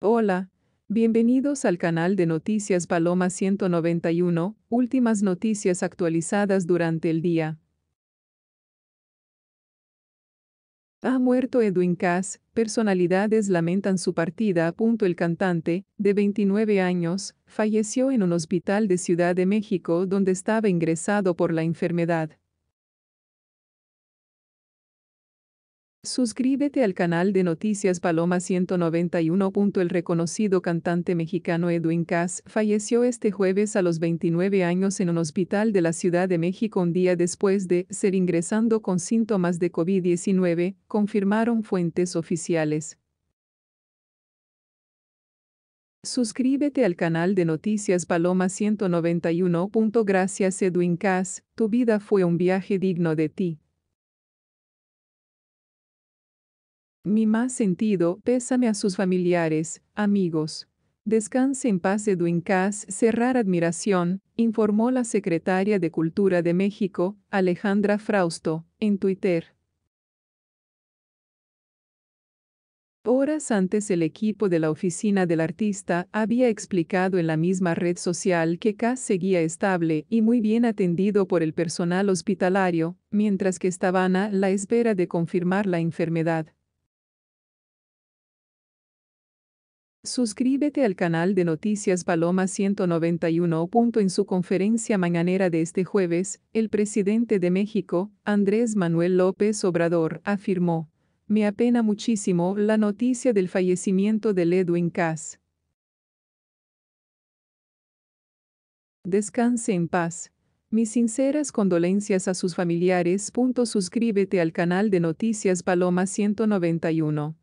Hola, bienvenidos al canal de Noticias Paloma 191, últimas noticias actualizadas durante el día. Ha muerto Edwin Cass, personalidades lamentan su partida. El cantante, de 29 años, falleció en un hospital de Ciudad de México donde estaba ingresado por la enfermedad. Suscríbete al canal de Noticias Paloma 191. El reconocido cantante mexicano Edwin Cass falleció este jueves a los 29 años en un hospital de la Ciudad de México un día después de ser ingresando con síntomas de COVID-19, confirmaron fuentes oficiales. Suscríbete al canal de Noticias Paloma 191. Gracias Edwin Cass, tu vida fue un viaje digno de ti. Mi más sentido pésame a sus familiares, amigos. Descanse en paz Edwin Cass, cerrar admiración, informó la secretaria de Cultura de México, Alejandra Frausto, en Twitter. Horas antes el equipo de la oficina del artista había explicado en la misma red social que Cass seguía estable y muy bien atendido por el personal hospitalario, mientras que estaban la espera de confirmar la enfermedad. Suscríbete al canal de Noticias Paloma 191. En su conferencia mañanera de este jueves, el presidente de México, Andrés Manuel López Obrador, afirmó, Me apena muchísimo la noticia del fallecimiento de Edwin Cass. Descanse en paz. Mis sinceras condolencias a sus familiares. Suscríbete al canal de Noticias Paloma 191.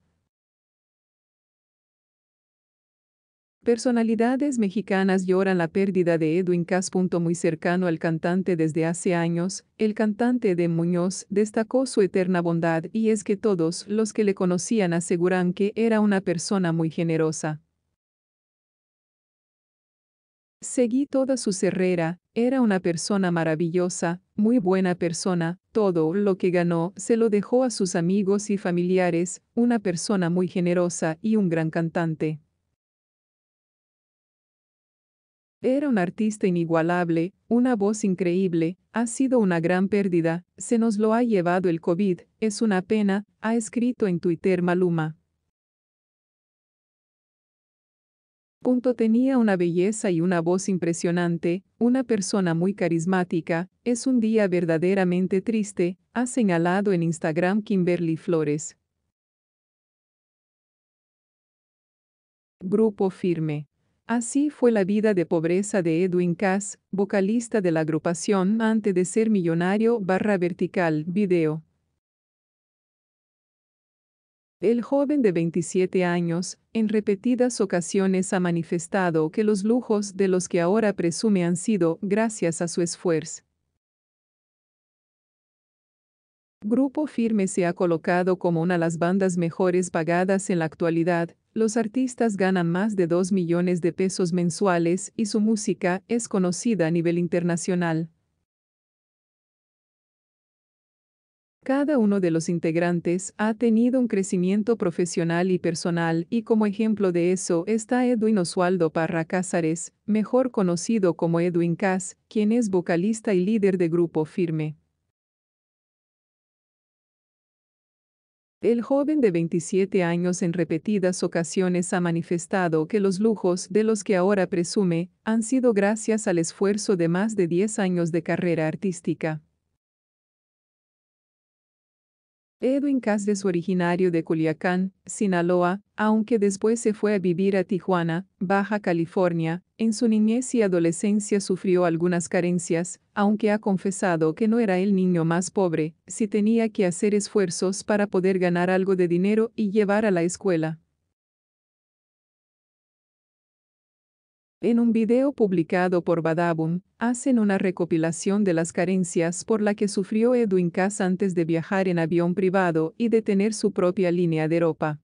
Personalidades mexicanas lloran la pérdida de Edwin Cass. Muy cercano al cantante desde hace años, el cantante de Muñoz destacó su eterna bondad y es que todos los que le conocían aseguran que era una persona muy generosa. Seguí toda su cerrera, era una persona maravillosa, muy buena persona, todo lo que ganó se lo dejó a sus amigos y familiares, una persona muy generosa y un gran cantante. Era un artista inigualable, una voz increíble, ha sido una gran pérdida, se nos lo ha llevado el COVID, es una pena, ha escrito en Twitter Maluma. Punto tenía una belleza y una voz impresionante, una persona muy carismática, es un día verdaderamente triste, ha señalado en Instagram Kimberly Flores. Grupo Firme. Así fue la vida de pobreza de Edwin Cass, vocalista de la agrupación antes de ser millonario barra vertical video. El joven de 27 años, en repetidas ocasiones ha manifestado que los lujos de los que ahora presume han sido gracias a su esfuerzo. Grupo Firme se ha colocado como una de las bandas mejores pagadas en la actualidad, los artistas ganan más de 2 millones de pesos mensuales y su música es conocida a nivel internacional. Cada uno de los integrantes ha tenido un crecimiento profesional y personal y como ejemplo de eso está Edwin Oswaldo Parra Cázares, mejor conocido como Edwin Cass, quien es vocalista y líder de Grupo Firme. El joven de 27 años en repetidas ocasiones ha manifestado que los lujos de los que ahora presume han sido gracias al esfuerzo de más de 10 años de carrera artística. Edwin Cass originario de Culiacán, Sinaloa, aunque después se fue a vivir a Tijuana, Baja California. En su niñez y adolescencia sufrió algunas carencias, aunque ha confesado que no era el niño más pobre, si tenía que hacer esfuerzos para poder ganar algo de dinero y llevar a la escuela. En un video publicado por Badabun, hacen una recopilación de las carencias por la que sufrió Edwin Cass antes de viajar en avión privado y de tener su propia línea de ropa.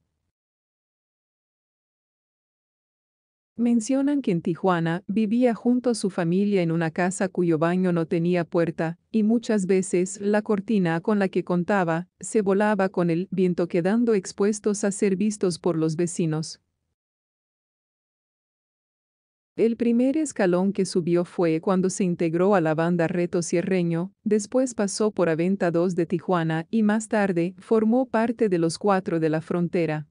Mencionan que en Tijuana vivía junto a su familia en una casa cuyo baño no tenía puerta, y muchas veces la cortina con la que contaba se volaba con el viento quedando expuestos a ser vistos por los vecinos. El primer escalón que subió fue cuando se integró a la banda Reto Sierreño, después pasó por Aventa 2 de Tijuana y más tarde formó parte de los Cuatro de la Frontera.